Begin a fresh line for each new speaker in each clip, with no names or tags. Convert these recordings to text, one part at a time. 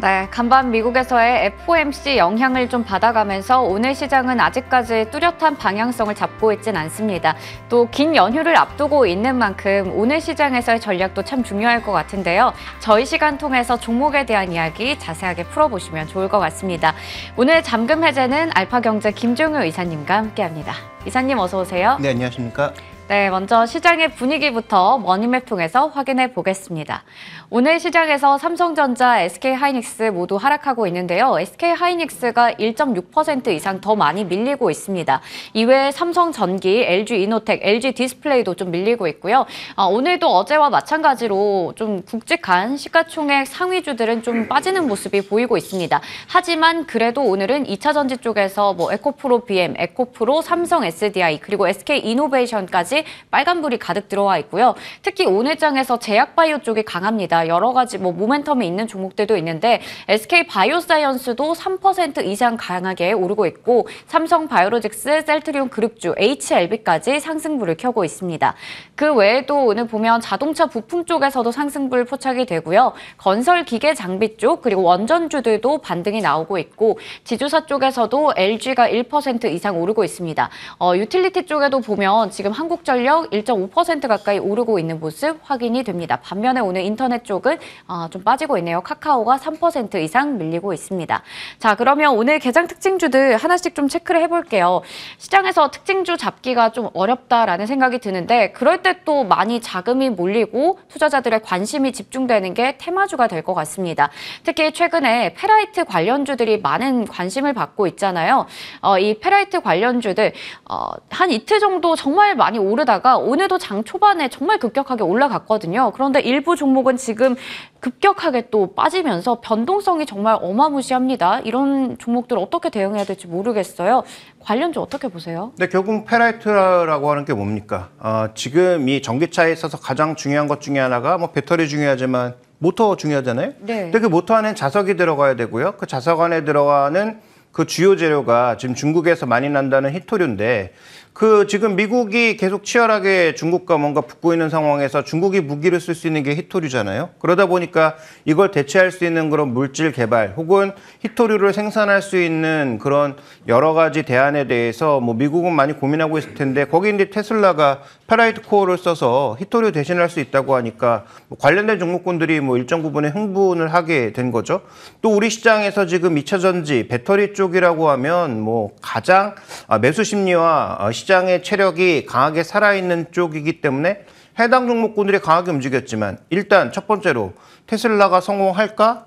네, 간밤 미국에서의 FOMC 영향을 좀 받아가면서 오늘 시장은 아직까지 뚜렷한 방향성을 잡고 있진 않습니다. 또 긴 연휴를 앞두고 있는 만큼 오늘 시장에서의 전략도 참 중요할 것 같은데요. 저희 시간 통해서 종목에 대한 이야기 자세하게 풀어보시면 좋을 것 같습니다. 오늘 잠금 해제는 알파경제 김종효 이사님과 함께합니다. 이사님 어서 오세요.
네, 안녕하십니까.
네, 먼저 시장의 분위기부터 머니맵통에서 확인해 보겠습니다. 오늘 시장에서 삼성전자, SK하이닉스 모두 하락하고 있는데요. SK하이닉스가 1.6% 이상 더 많이 밀리고 있습니다. 이외에 삼성전기, LG이노텍, LG디스플레이도 좀 밀리고 있고요. 아, 오늘도 어제와 마찬가지로 좀 굵직한 시가총액 상위주들은 좀 빠지는 모습이 보이고 있습니다. 하지만 그래도 오늘은 2차전지 쪽에서 뭐 에코프로 BM, 에코프로 삼성 SDI, 그리고 SK이노베이션까지 곳곳 빨간불이 가득 들어와 있고요. 특히 오늘장에서 제약바이오 쪽이 강합니다. 여러 가지 뭐 모멘텀이 있는 종목들도 있는데 SK 바이오사이언스도 3% 이상 강하게 오르고 있고 삼성 바이오로직스, 셀트리온 그룹주, HLB까지 상승불을 켜고 있습니다. 그 외에도 오늘 보면 자동차 부품 쪽에서도 상승불 포착이 되고요. 건설 기계 장비 쪽 그리고 원전주들도 반등이 나오고 있고 지주사 쪽에서도 LG가 1% 이상 오르고 있습니다. 어, 유틸리티 쪽에도 보면 지금 한국 전력1.5% 가까이 오르고 있는 모습 확인이 됩니다. 반면에 오늘 인터넷 쪽은 아, 좀 빠지고 있네요. 카카오가 3% 이상 밀리고 있습니다. 자, 그러면 오늘 개장 특징주들 하나씩 좀 체크를 해볼게요. 시장에서 특징주 잡기가 좀 어렵다라는 생각이 드는데 그럴 때 또 많이 자금이 몰리고 투자자들의 관심이 집중되는 게 테마주가 될 것 같습니다. 특히 최근에 페라이트 관련주들이 많은 관심을 받고 있잖아요. 어, 이 페라이트 관련주들 어, 한 이틀 정도 정말 많이 오르 오르다가 오늘도 장 초반에 정말 급격하게 올라갔거든요. 그런데 일부 종목은 지금 급격하게 또 빠지면서 변동성이 정말 어마무시합니다. 이런 종목들 어떻게 대응해야 될지 모르겠어요. 관련주 어떻게 보세요?
네, 결국 페라이트라고 하는 게 뭡니까? 어, 지금 이 전기차에 있어서 가장 중요한 것 중에 하나가 뭐 배터리 중요하지만 모터 중요하잖아요. 네. 근데 그 모터 안에 자석이 들어가야 되고요. 그 자석 안에 들어가는 그 주요 재료가 지금 중국에서 많이 난다는 히토류인데 그 지금 미국이 계속 치열하게 중국과 뭔가 붙고 있는 상황에서 중국이 무기를 쓸 수 있는 게 히토류잖아요. 그러다 보니까 이걸 대체할 수 있는 그런 물질 개발 혹은 히토류를 생산할 수 있는 그런 여러 가지 대안에 대해서 뭐 미국은 많이 고민하고 있을 텐데 거기 이제 테슬라가 페라이트 코어를 써서 히토류 대신할 수 있다고 하니까 뭐 관련된 종목군들이 뭐 일정 부분에 흥분을 하게 된 거죠. 또 우리 시장에서 지금 2차 전지 배터리 쪽이라고 하면 뭐 가장 아, 매수 심리와 어, 시장의 체력이 강하게 살아있는 쪽이기 때문에 해당 종목군들이 강하게 움직였지만 일단 첫 번째로 테슬라가 성공할까?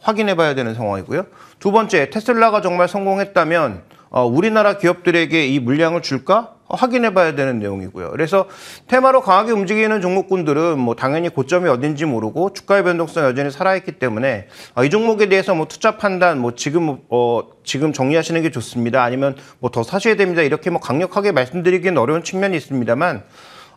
확인해 봐야 되는 상황이고요. 두 번째, 테슬라가 정말 성공했다면 어, 우리나라 기업들에게 이 물량을 줄까? 어, 확인해 봐야 되는 내용이고요. 그래서 테마로 강하게 움직이는 종목군들은 뭐 당연히 고점이 어딘지 모르고 주가의 변동성 여전히 살아있기 때문에 어, 이 종목에 대해서 뭐 투자 판단 뭐 지금 어 지금 정리하시는 게 좋습니다. 아니면 뭐 더 사셔야 됩니다. 이렇게 뭐 강력하게 말씀드리기는 어려운 측면이 있습니다만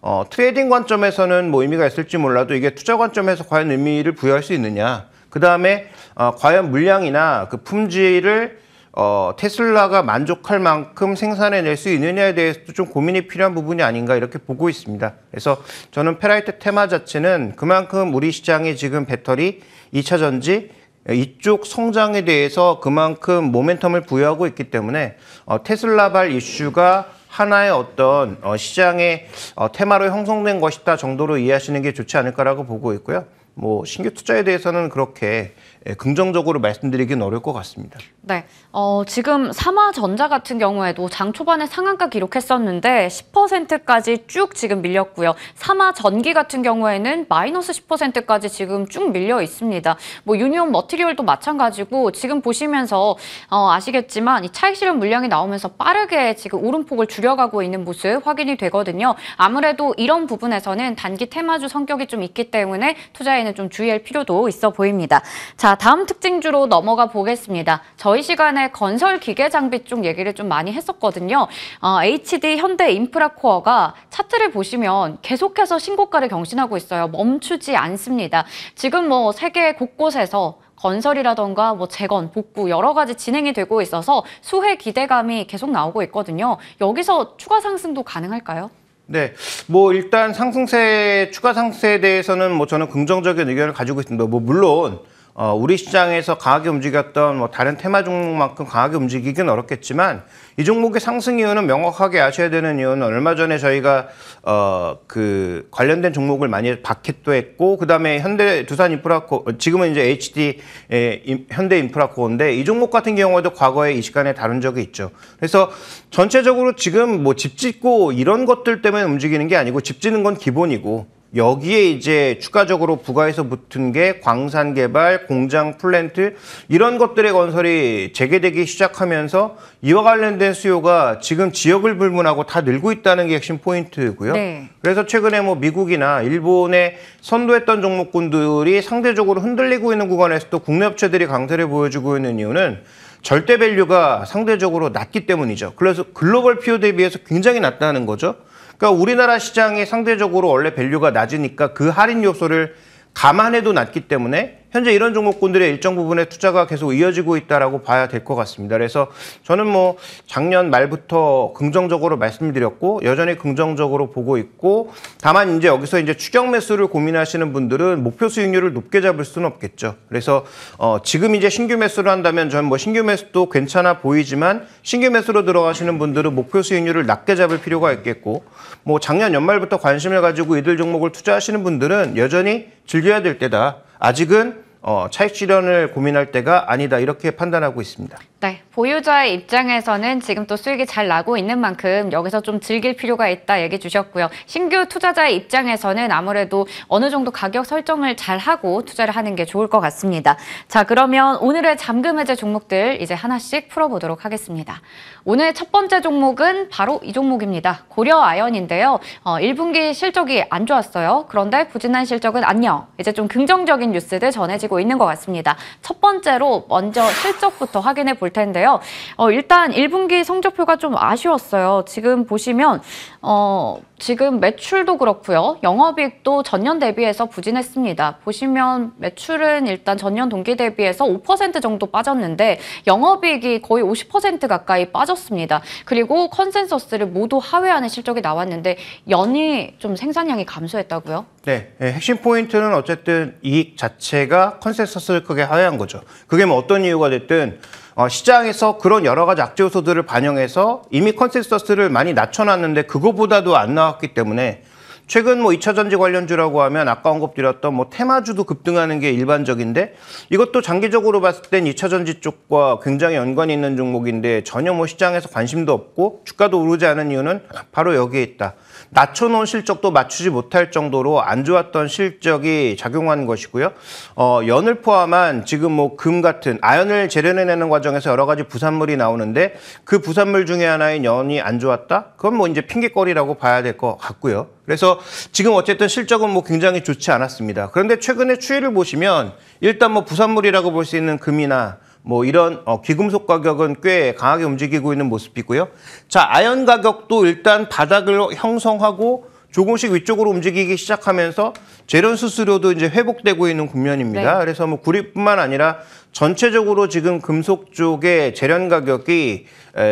어 트레이딩 관점에서는 뭐 의미가 있을지 몰라도 이게 투자 관점에서 과연 의미를 부여할 수 있느냐. 그 다음에 어 과연 물량이나 그 품질을 어, 테슬라가 만족할 만큼 생산해낼 수 있느냐에 대해서도 좀 고민이 필요한 부분이 아닌가 이렇게 보고 있습니다. 그래서 저는 페라이트 테마 자체는 그만큼 우리 시장이 지금 배터리, 2차 전지, 이쪽 성장에 대해서 그만큼 모멘텀을 부여하고 있기 때문에 어, 테슬라발 이슈가 하나의 어떤 어, 시장의 어, 테마로 형성된 것이다 정도로 이해하시는 게 좋지 않을까라고 보고 있고요. 뭐 신규 투자에 대해서는 그렇게 예, 긍정적으로 말씀드리긴 어려울 것 같습니다.
네, 어, 지금 삼화전자 같은 경우에도 장 초반에 상한가 기록했었는데 10%까지 쭉 지금 밀렸고요. 삼화전기 같은 경우에는 마이너스 10%까지 지금 쭉 밀려 있습니다. 뭐 유니온 머티리얼도 마찬가지고 지금 보시면서 어, 아시겠지만 이 차익 실현 물량이 나오면서 빠르게 지금 오름폭을 줄여가고 있는 모습 확인이 되거든요. 아무래도 이런 부분에서는 단기 테마주 성격이 좀 있기 때문에 투자에 차이는 좀 주의할 필요도 있어 보입니다. 자, 다음 특징주로 넘어가 보겠습니다. 저희 시간에 건설 기계 장비 쪽 얘기를 좀 많이 했었거든요. 어, HD 현대 인프라코어가 차트를 보시면 계속해서 신고가를 경신하고 있어요. 멈추지 않습니다. 지금 뭐 세계 곳곳에서 건설이라던가 뭐 재건, 복구 여러 가지 진행이 되고 있어서 수혜 기대감이 계속 나오고 있거든요. 여기서 추가 상승도 가능할까요?
네, 뭐 일단 상승세 추가 상승세에 대해서는 뭐 저는 긍정적인 의견을 가지고 있습니다. 뭐 물론 어, 우리 시장에서 강하게 움직였던 뭐 다른 테마 종목만큼 강하게 움직이긴 어렵겠지만 이 종목의 상승 이유는 명확하게 아셔야 되는 이유는 얼마 전에 저희가 어그 관련된 종목을 많이 박켓도 했고 그다음에 현대 두산 인프라코 지금은 이제 HD 에, 예, 현대 인프라코인데 이 종목 같은 경우에도 과거에 이 시간에 다룬 적이 있죠. 그래서 전체적으로 지금 뭐 집 짓고 이런 것들 때문에 움직이는 게 아니고 집 짓는 건 기본이고 여기에 이제 추가적으로 부가해서 붙은 게 광산 개발, 공장, 플랜트 이런 것들의 건설이 재개되기 시작하면서 이와 관련된 수요가 지금 지역을 불문하고 다 늘고 있다는 게 핵심 포인트고요. 네. 그래서 최근에 뭐 미국이나 일본에 선도했던 종목군들이 상대적으로 흔들리고 있는 구간에서도 국내 업체들이 강세를 보여주고 있는 이유는 절대 밸류가 상대적으로 낮기 때문이죠. 그래서 글로벌 피오 대비해서 굉장히 낮다는 거죠. 그러니까 우리나라 시장이 상대적으로 원래 밸류가 낮으니까 그 할인 요소를 감안해도 낮기 때문에 현재 이런 종목군들의 일정 부분의 투자가 계속 이어지고 있다라고 봐야 될 것 같습니다. 그래서 저는 뭐 작년 말부터 긍정적으로 말씀드렸고 여전히 긍정적으로 보고 있고 다만 이제 여기서 이제 추격 매수를 고민하시는 분들은 목표 수익률을 높게 잡을 수는 없겠죠. 그래서 어 지금 이제 신규 매수를 한다면 저는 뭐 신규 매수도 괜찮아 보이지만 신규 매수로 들어가시는 분들은 목표 수익률을 낮게 잡을 필요가 있겠고 뭐 작년 연말부터 관심을 가지고 이들 종목을 투자하시는 분들은 여전히 즐겨야 될 때다. 아직은 어, 차익 실현을 고민할 때가 아니다 이렇게 판단하고 있습니다.
네, 보유자의 입장에서는 지금 또 수익이 잘 나고 있는 만큼 여기서 좀 즐길 필요가 있다 얘기 주셨고요. 신규 투자자의 입장에서는 아무래도 어느 정도 가격 설정을 잘 하고 투자를 하는 게 좋을 것 같습니다. 자, 그러면 오늘의 잠금 해제 종목들 이제 하나씩 풀어보도록 하겠습니다. 오늘 첫 번째 종목은 바로 이 종목입니다. 고려 아연인데요. 어, 1분기 실적이 안 좋았어요. 그런데 부진한 실적은 안녕. 이제 좀 긍정적인 뉴스들 전해지고 이어지고 있는 것 같습니다. 첫 번째로 먼저 실적부터 확인해 볼 텐데요. 어, 일단 1분기 성적표가 좀 아쉬웠어요. 지금 보시면 어, 지금 매출도 그렇고요. 영업이익도 전년 대비해서 부진했습니다. 보시면 매출은 일단 전년 동기 대비해서 5% 정도 빠졌는데 영업이익이 거의 50% 가까이 빠졌습니다. 그리고 컨센서스를 모두 하회하는 실적이 나왔는데 연이 좀 생산량이 감소했다고요?
네, 예, 핵심 포인트는 어쨌든 이익 자체가 컨센서스를 크게 하회한 거죠. 그게 뭐 어떤 이유가 됐든 어, 시장에서 그런 여러 가지 악재 요소들을 반영해서 이미 컨센서스를 많이 낮춰놨는데 그거보다도 안 나왔기 때문에 최근 뭐 2차 전지 관련주라고 하면 아까 언급드렸던 뭐 테마주도 급등하는 게 일반적인데 이것도 장기적으로 봤을 땐 2차 전지 쪽과 굉장히 연관이 있는 종목인데 전혀 뭐 시장에서 관심도 없고 주가도 오르지 않은 이유는 바로 여기에 있다. 낮춰놓은 실적도 맞추지 못할 정도로 안 좋았던 실적이 작용한 것이고요. 어, 연을 포함한 지금 뭐 금 같은 아연을 재련해내는 과정에서 여러 가지 부산물이 나오는데 그 부산물 중에 하나인 연이 안 좋았다? 그건 뭐 이제 핑계거리라고 봐야 될 것 같고요. 그래서 지금 어쨌든 실적은 뭐 굉장히 좋지 않았습니다. 그런데 최근에 추이를 보시면 일단 뭐 부산물이라고 볼 수 있는 금이나 뭐 이런 어, 귀금속 가격은 꽤 강하게 움직이고 있는 모습이고요. 자, 아연 가격도 일단 바닥을 형성하고 조금씩 위쪽으로 움직이기 시작하면서 재련 수수료도 이제 회복되고 있는 국면입니다. 네. 그래서 뭐 구리뿐만 아니라 전체적으로 지금 금속 쪽의 재련 가격이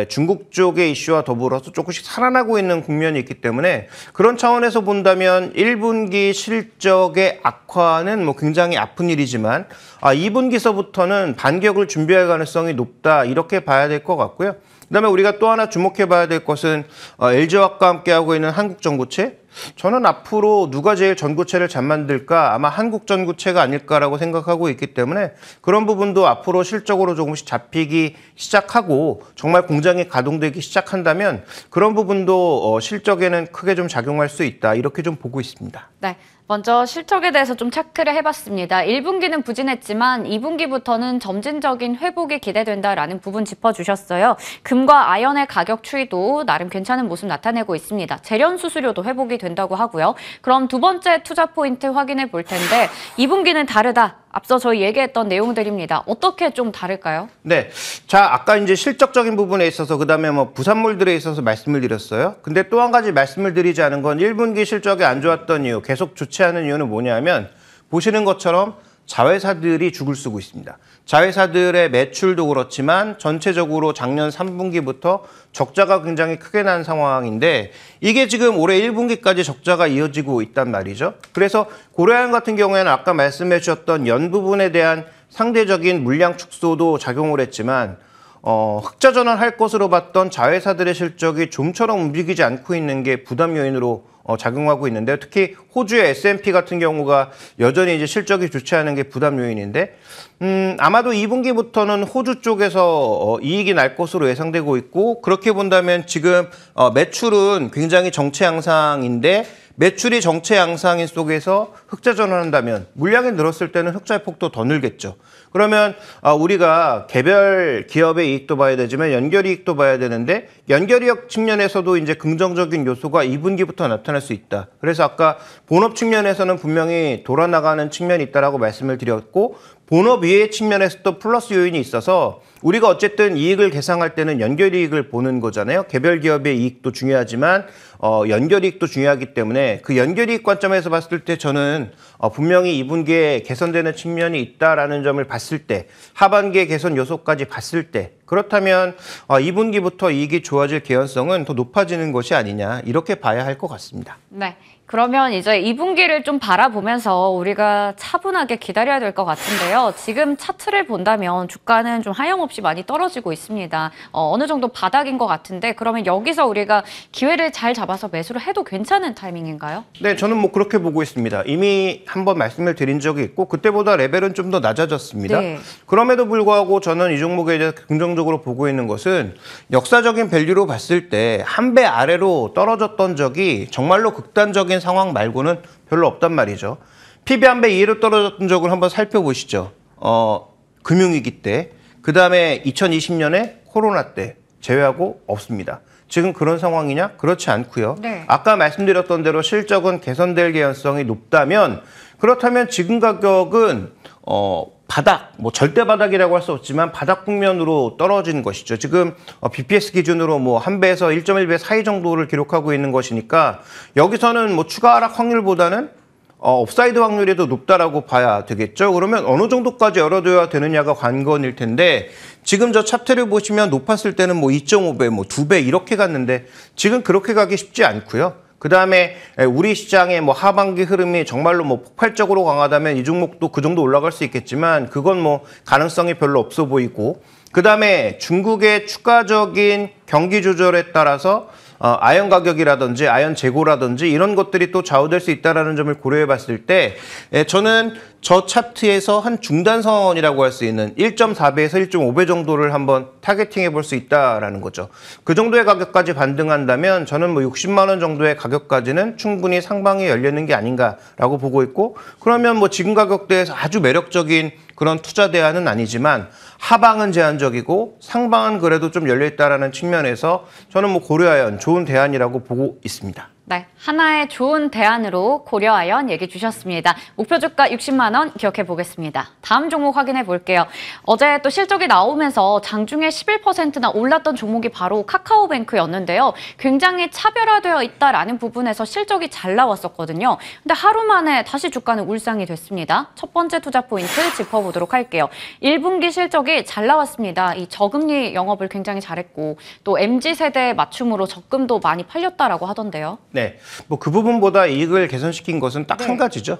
중국 쪽의 이슈와 더불어서 조금씩 살아나고 있는 국면이 있기 때문에 그런 차원에서 본다면 1분기 실적의 악화는 뭐 굉장히 아픈 일이지만 아, 2분기서부터는 반격을 준비할 가능성이 높다 이렇게 봐야 될 것 같고요. 그다음에 우리가 또 하나 주목해 봐야 될 것은 LG화학과 어, 함께하고 있는 한국전구체 저는 앞으로 누가 제일 전구체를 잘 만들까 아마 한국 전구체가 아닐까라고 생각하고 있기 때문에 그런 부분도 앞으로 실적으로 조금씩 잡히기 시작하고 정말 공장이 가동되기 시작한다면 그런 부분도 어, 실적에는 크게 좀 작용할 수 있다 이렇게 좀 보고 있습니다.
네. 먼저 실적에 대해서 좀 체크를 해봤습니다. 1분기는 부진했지만 2분기부터는 점진적인 회복이 기대된다라는 부분 짚어주셨어요. 금과 아연의 가격 추이도 나름 괜찮은 모습 나타내고 있습니다. 재련 수수료도 회복이 된다고 하고요. 그럼 두 번째 투자 포인트 확인해 볼 텐데 2분기는 다르다. 앞서 저희 얘기했던 내용들입니다. 어떻게 좀 다를까요?
네. 자, 아까 이제 실적적인 부분에 있어서 그다음에 뭐 부산물들에 있어서 말씀을 드렸어요. 근데 또 한 가지 말씀을 드리지 않은 건 1분기 실적이 안 좋았던 이유, 계속 좋지 않은 이유는 뭐냐면 보시는 것처럼 자회사들이 죽을 쓰고 있습니다. 자회사들의 매출도 그렇지만 전체적으로 작년 3분기부터 적자가 굉장히 크게 난 상황인데 이게 지금 올해 1분기까지 적자가 이어지고 있단 말이죠. 그래서 고려양 같은 경우에는 아까 말씀해 주셨던 연 부분에 대한 상대적인 물량 축소도 작용을 했지만 어, 흑자 전환할 것으로 봤던 자회사들의 실적이 좀처럼 움직이지 않고 있는 게 부담 요인으로 어, 작용하고 있는데요. 특히 호주의 S&P 같은 경우가 여전히 이제 실적이 좋지 않은 게 부담 요인인데 음, 아마도 2분기부터는 호주 쪽에서 어, 이익이 날 것으로 예상되고 있고 그렇게 본다면 지금 어, 매출은 굉장히 정체 양상인데 매출이 정체 양상인 속에서 흑자 전환한다면 물량이 늘었을 때는 흑자의 폭도 더 늘겠죠. 그러면 아, 우리가 개별 기업의 이익도 봐야 되지만 연결 이익도 봐야 되는데 연결이익 측면에서도 이제 긍정적인 요소가 2분기부터 나타날 수 있다. 그래서 아까 본업 측면에서는 분명히 돌아나가는 측면이 있다라고 말씀을 드렸고 본업 이외의 측면에서도 플러스 요인이 있어서 우리가 어쨌든 이익을 계상할 때는 연결 이익을 보는 거잖아요. 개별 기업의 이익도 중요하지만 어, 연결이익도 중요하기 때문에 그 연결이익 관점에서 봤을 때 저는 어, 분명히 2분기에 개선되는 측면이 있다라는 점을 봤을 때 하반기에 개선 요소까지 봤을 때 그렇다면 어, 2분기부터 이익이 좋아질 개연성은 더 높아지는 것이 아니냐 이렇게 봐야 할 것 같습니다.
네. 그러면 이제 2분기를 좀 바라보면서 우리가 차분하게 기다려야 될 것 같은데요. 지금 차트를 본다면 주가는 좀 하염없이 많이 떨어지고 있습니다. 어, 느 정도 바닥인 것 같은데 그러면 여기서 우리가 기회를 잘 잡아서 매수를 해도 괜찮은 타이밍인가요?
네, 저는 뭐 그렇게 보고 있습니다. 이미 한 번 말씀을 드린 적이 있고 그때보다 레벨은 좀 더 낮아졌습니다. 네. 그럼에도 불구하고 저는 이 종목에 이제 긍정적으로 보고 있는 것은 역사적인 밸류로 봤을 때 한 배 아래로 떨어졌던 적이 정말로 극단적인 극단적인 상황 말고는 별로 없단 말이죠. PB 한배 이하로 떨어졌던 적을 한번 살펴보시죠. 어, 금융위기 때, 그 다음에 2020년에 코로나 때 제외하고 없습니다. 지금 그런 상황이냐? 그렇지 않고요. 네. 아까 말씀드렸던 대로 실적은 개선될 개연성이 높다면 그렇다면 지금 가격은 어, 바닥, 뭐 절대 바닥이라고 할 수 없지만 바닥 국면으로 떨어진 것이죠. 지금 어, BPS 기준으로 뭐 한배에서 1.1배 사이 정도를 기록하고 있는 것이니까 여기서는 뭐 추가 하락 확률보다는 어, 업사이드 확률이 더 높다라고 봐야 되겠죠. 그러면 어느 정도까지 열어둬야 되느냐가 관건일 텐데 지금 저 차트를 보시면 높았을 때는 뭐 2.5배, 뭐 2배 이렇게 갔는데 지금 그렇게 가기 쉽지 않고요. 그 다음에 우리 시장의 뭐 하반기 흐름이 정말로 뭐 폭발적으로 강하다면 이 종목도 그 정도 올라갈 수 있겠지만 그건 뭐 가능성이 별로 없어 보이고 그 다음에 중국의 추가적인 경기 조절에 따라서 어, 아연 가격이라든지 아연 재고라든지 이런 것들이 또 좌우될 수 있다는 점을 고려해 봤을 때 예, 저는 저 차트에서 한 중단선이라고 할 수 있는 1.4배에서 1.5배 정도를 한번 타겟팅해 볼 수 있다라는 거죠. 그 정도의 가격까지 반등한다면 저는 뭐 60만 원 정도의 가격까지는 충분히 상방에 열리는 게 아닌가라고 보고 있고 그러면 뭐 지금 가격대에서 아주 매력적인 그런 투자 대안은 아니지만 하방은 제한적이고 상방은 그래도 좀 열려 있다라는 측면에서 저는 뭐 고려하연 좋은 대안이라고 보고 있습니다.
네, 하나의 좋은 대안으로 고려하연 얘기 주셨습니다. 목표 주가 60만 원 기억해 보겠습니다. 다음 종목 확인해 볼게요. 어제 또 실적이 나오면서 장중에 11%나 올랐던 종목이 바로 카카오뱅크였는데요. 굉장히 차별화되어 있다라는 부분에서 실적이 잘 나왔었거든요. 근데 하루 만에 다시 주가는 울상이 됐습니다. 첫 번째 투자 포인트 짚어보도록 할게요. 1분기 실적이 잘 나왔습니다. 이 저금리 영업을 굉장히 잘했고 또 MZ세대의 맞춤으로 적금도 많이 팔렸다라고 하던데요.
네, 뭐 그 부분보다 이익을 개선시킨 것은 딱한 네. 가지죠.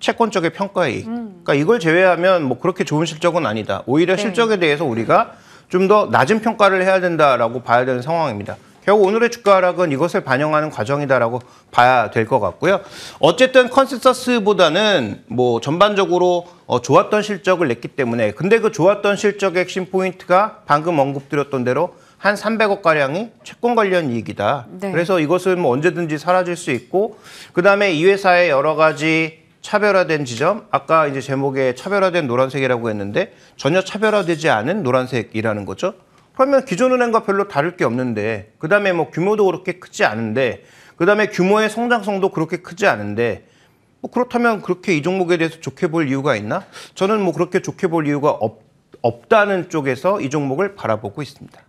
채권 쪽의 평가 이익. 음. 그러니까 이걸 제외하면 뭐 그렇게 좋은 실적은 아니다. 오히려 네. 실적에 대해서 우리가 좀 더 낮은 평가를 해야 된다라고 봐야 되는 상황입니다. 결국 오늘의 주가 하락은 이것을 반영하는 과정이다라고 봐야 될 것 같고요. 어쨌든 컨센서스보다는 뭐 전반적으로 어, 좋았던 실적을 냈기 때문에 근데 그 좋았던 실적의 핵심 포인트가 방금 언급드렸던 대로 한 300억 가량이 채권 관련 이익이다. 네. 그래서 이것은 뭐 언제든지 사라질 수 있고 그다음에 이 회사의 여러 가지 차별화된 지점, 아까 이제 제목에 차별화된 노란색이라고 했는데 전혀 차별화되지 않은 노란색이라는 거죠. 그러면 기존 은행과 별로 다를 게 없는데 그다음에 뭐 규모도 그렇게 크지 않은데 그다음에 규모의 성장성도 그렇게 크지 않은데 뭐 그렇다면 그렇게 이 종목에 대해서 좋게 볼 이유가 있나? 저는 뭐 그렇게 좋게 볼 이유가 없, 없다는 쪽에서 이 종목을 바라보고 있습니다.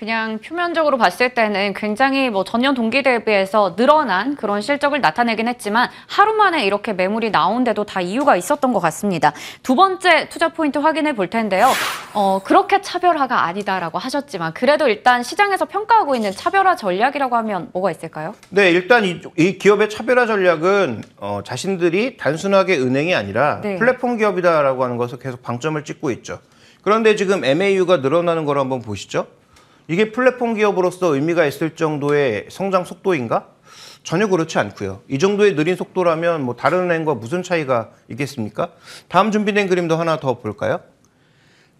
그냥 표면적으로 봤을 때는 굉장히 뭐 전년 동기 대비해서 늘어난 그런 실적을 나타내긴 했지만 하루 만에 이렇게 매물이 나온데도 다 이유가 있었던 것 같습니다. 두 번째 투자 포인트 확인해 볼 텐데요. 어, 그렇게 차별화가 아니다라고 하셨지만 그래도 일단 시장에서 평가하고 있는 차별화 전략이라고 하면 뭐가 있을까요?
네, 일단 이, 이 기업의 차별화 전략은 어, 자신들이 단순하게 은행이 아니라 네. 플랫폼 기업이다라고 하는 것을 계속 방점을 찍고 있죠. 그런데 지금 MAU가 늘어나는 걸 한번 보시죠. 이게 플랫폼 기업으로서 의미가 있을 정도의 성장 속도인가? 전혀 그렇지 않고요. 이 정도의 느린 속도라면 뭐 다른 은행과 무슨 차이가 있겠습니까? 다음 준비된 그림도 하나 더 볼까요?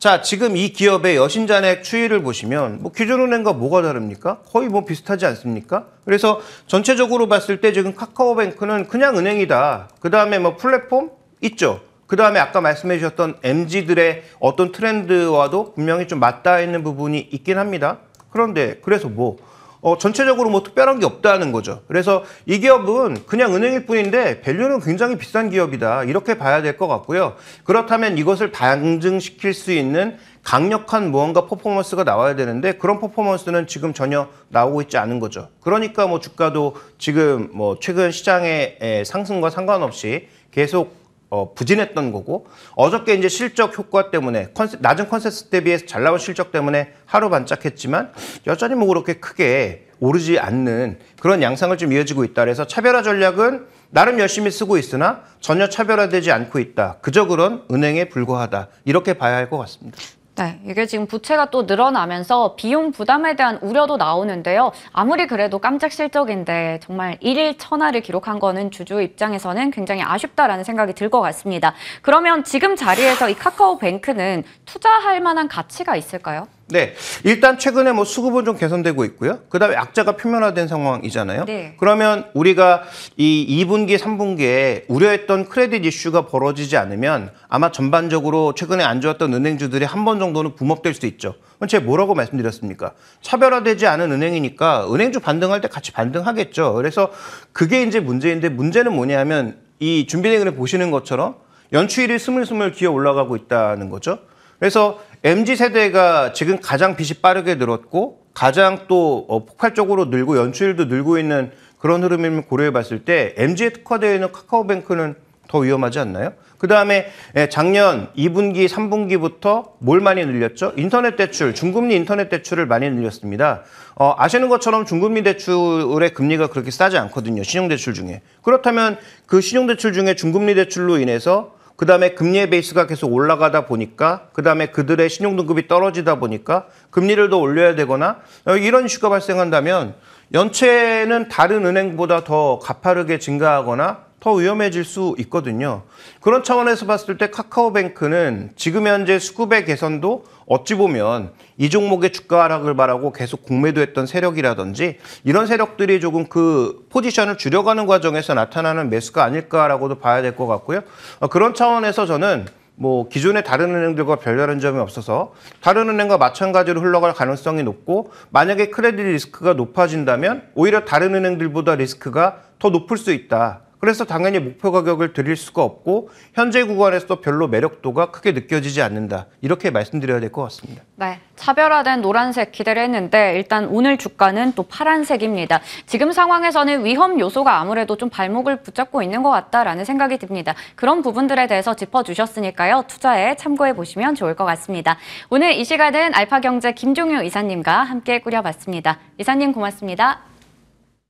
자, 지금 이 기업의 여신잔액 추이를 보시면 뭐 기존 은행과 뭐가 다릅니까? 거의 뭐 비슷하지 않습니까? 그래서 전체적으로 봤을 때 지금 카카오뱅크는 그냥 은행이다. 그 다음에 뭐 플랫폼 있죠. 그 다음에 아까 말씀해 주셨던 m g 들의 어떤 트렌드와도 분명히 좀 맞닿아 있는 부분이 있긴 합니다. 그런데 그래서 뭐 어, 전체적으로 뭐 특별한 게 없다는 거죠. 그래서 이 기업은 그냥 은행일 뿐인데 밸류는 굉장히 비싼 기업이다. 이렇게 봐야 될 것 같고요. 그렇다면 이것을 반증시킬 수 있는 강력한 무언가 퍼포먼스가 나와야 되는데 그런 퍼포먼스는 지금 전혀 나오고 있지 않은 거죠. 그러니까 뭐 주가도 지금 뭐 최근 시장의 상승과 상관없이 계속 어, 부진했던 거고 어저께 이제 실적 효과 때문에 컨셉, 낮은 컨센스 대비해서 잘 나온 실적 때문에 하루 반짝했지만 여전히 뭐 그렇게 크게 오르지 않는 그런 양상을 좀 이어지고 있다 그래서 차별화 전략은 나름 열심히 쓰고 있으나 전혀 차별화되지 않고 있다 그저 그런 은행에 불과하다 이렇게 봐야 할 것 같습니다.
네, 이게 지금 부채가 또 늘어나면서 비용 부담에 대한 우려도 나오는데요. 아무리 그래도 깜짝 실적인데 정말 일일 천하를 기록한 거는 주주 입장에서는 굉장히 아쉽다라는 생각이 들 것 같습니다. 그러면 지금 자리에서 이 카카오뱅크는 투자할 만한 가치가 있을까요?
네. 일단 최근에 뭐 수급은 좀 개선되고 있고요. 그다음에 약자가 표면화된 상황이잖아요. 네. 그러면 우리가 이 2분기, 3분기에 우려했던 크레딧 이슈가 벌어지지 않으면 아마 전반적으로 최근에 안 좋았던 은행주들이 한 번 정도는 붐업될 수도 있죠. 제가 뭐라고 말씀드렸습니까? 차별화되지 않은 은행이니까 은행주 반등할 때 같이 반등하겠죠. 그래서 그게 이제 문제인데 문제는 뭐냐면 하이 준비대금을 보시는 것처럼 연출일이 스물스물 기어 올라가고 있다는 거죠. 그래서 MZ 세대가 지금 가장 빚이 빠르게 늘었고 가장 또 어, 폭발적으로 늘고 연출도 늘고 있는 그런 흐름을 고려해 봤을 때 m z 특화되어 있는 카카오뱅크는 더 위험하지 않나요? 그 다음에 예, 작년 2분기, 3분기부터 뭘 많이 늘렸죠? 인터넷 대출, 중금리 인터넷 대출을 많이 늘렸습니다. 어, 아시는 것처럼 중금리 대출의 금리가 그렇게 싸지 않거든요. 신용대출 중에. 그렇다면 그 신용대출 중에 중금리 대출로 인해서 그 다음에 금리의 베이스가 계속 올라가다 보니까 그 다음에 그들의 신용등급이 떨어지다 보니까 금리를 더 올려야 되거나 어, 이런 이슈가 발생한다면 연체는 다른 은행보다 더 가파르게 증가하거나 더 위험해질 수 있거든요. 그런 차원에서 봤을 때 카카오뱅크는 지금 현재 수급의 개선도 어찌 보면 이 종목의 주가 하락을 바라고 계속 공매도 했던 세력이라든지 이런 세력들이 조금 그 포지션을 줄여가는 과정에서 나타나는 매수가 아닐까라고도 봐야 될 것 같고요. 어, 그런 차원에서 저는 뭐 기존의 다른 은행들과 별다른 점이 없어서 다른 은행과 마찬가지로 흘러갈 가능성이 높고 만약에 크레딧 리스크가 높아진다면 오히려 다른 은행들보다 리스크가 더 높을 수 있다. 그래서 당연히 목표 가격을 드릴 수가 없고 현재 구간에서도 별로 매력도가 크게 느껴지지 않는다. 이렇게 말씀드려야 될 것 같습니다.
네, 차별화된 노란색 기대를 했는데 일단 오늘 주가는 또 파란색입니다. 지금 상황에서는 위험 요소가 아무래도 좀 발목을 붙잡고 있는 것 같다라는 생각이 듭니다. 그런 부분들에 대해서 짚어주셨으니까요. 투자에 참고해 보시면 좋을 것 같습니다. 오늘 이 시간은 알파경제 김종효 이사님과 함께 꾸려봤습니다. 이사님 고맙습니다.